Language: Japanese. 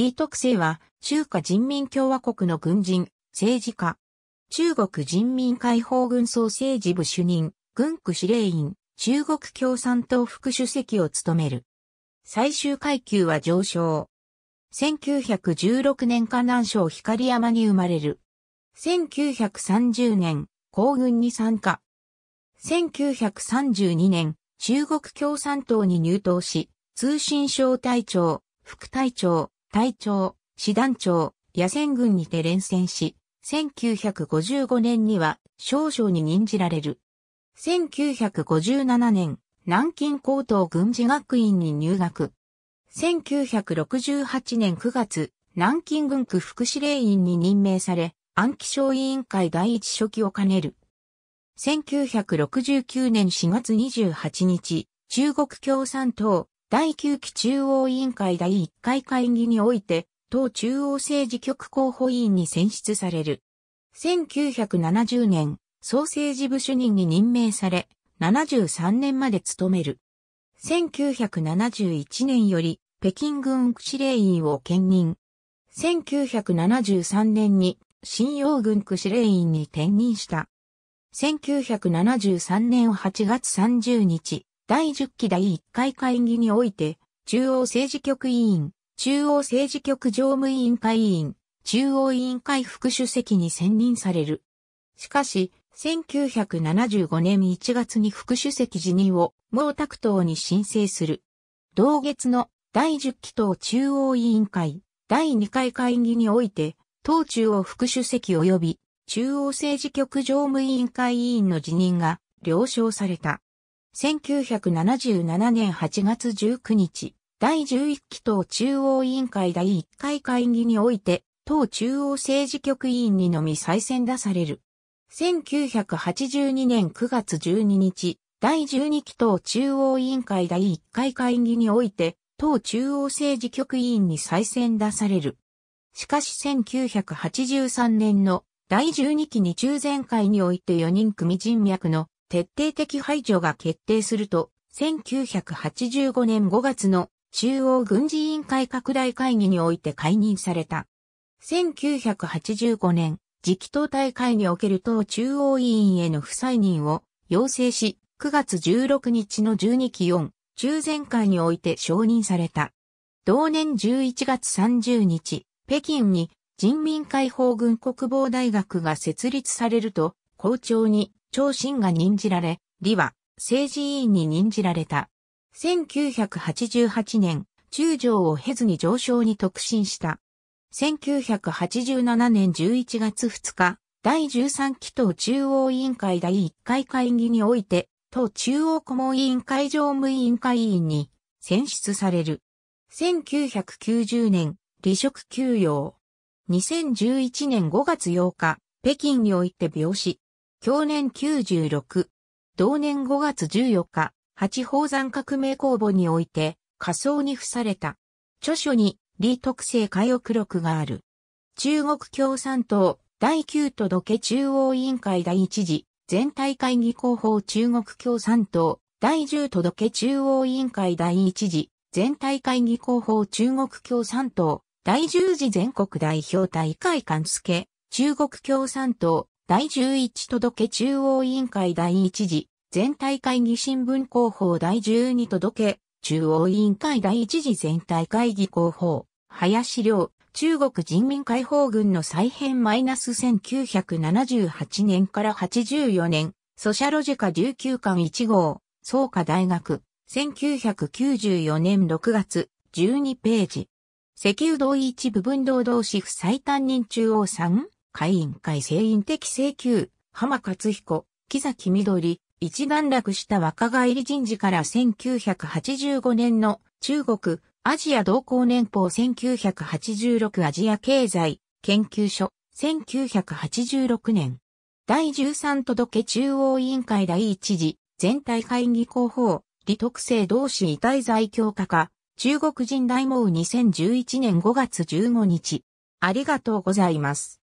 李徳生は中華人民共和国の軍人、政治家。中国人民解放軍総政治部主任、軍区司令員、中国共産党副主席を務める。最終階級は上昇。1916年河南省光山に生まれる。1930年、皇軍に参加。1932年、中国共産党に入党し、通信省隊長、副隊長、隊長、師団長、野戦軍にて連戦し、1955年には少将に任じられる。1957年、南京高等軍事学院に入学。1968年9月、南京軍区副司令員に任命され、暗記省委員会第一書記を兼ねる。1969年4月28日、中国共産党第9期中央委員会第1回会議において、党中央政治局候補委員に選出される。1970年、総政治部主任に任命され、73年まで務める。1971年より北京軍区司令員を兼任。1973年に新洋軍区司令員に転任した。1973年8月30日、第10期第1回会議において、中央政治局委員、中央政治局常務委員会委員、中央委員会副主席に選任される。しかし、1975年1月に副主席辞任を毛沢東に申請する。同月の第10期党中央委員会第2回会議において、党中央副主席及び中央政治局常務委員会委員の辞任が了承された。1977年8月19日、第11期党中央委員会第1回会議において、党中央政治局委員にのみ再選出される。1982年9月12日、第12期党中央委員会第1回会議において、党中央政治局委員に再選出される。しかし1983年の第12期に中前会において4人組人脈の徹底的排除が決定すると、1985年5月の中央軍事委員会拡大会議において解任された。1985年、次期党大会における党中央委員への不再任を要請し、9月16日の12期4、中前会において承認された。同年11月30日、北京に人民解放軍国防大学が設立されると、校長に長信が任じられ、李は政治委員に任じられた。1988年、中将を経ずに上昇に特進した。1987年11月2日、第13期党中央委員会第1回会議において、党中央顧問委員会常務委員会委員に選出される。1990年、離職休養。2011年5月8日、北京において病死。去年96、同年5月14日、八宝山革命公募において、仮想に付された。著書に、李特性解憶録がある。中国共産党、第9届中央委員会第1次、全体会議広報中国共産党、第10届中央委員会第1次、全体会議広報中国共産党、第10次全国代表大会関助、中国共産党、第11届中央委員会第1次、全体会議新聞広報第12届中央委員会第1次全体会議広報、林良、中国人民解放軍の再編マイナス1978年から84年、ソシャロジカ琉球館1号、創価大学、1994年6月、12ページ。石油同一部分同同士不最担任中央さん会員会聖員的請求、浜勝彦、木崎緑、一段落した若返り人事から1985年の中国アジア同行年報1986アジア経済研究所1986年第13届中央委員会第1次全体会議広報李特性同士遺体在強化化中国人大網2011年5月15日ありがとうございます。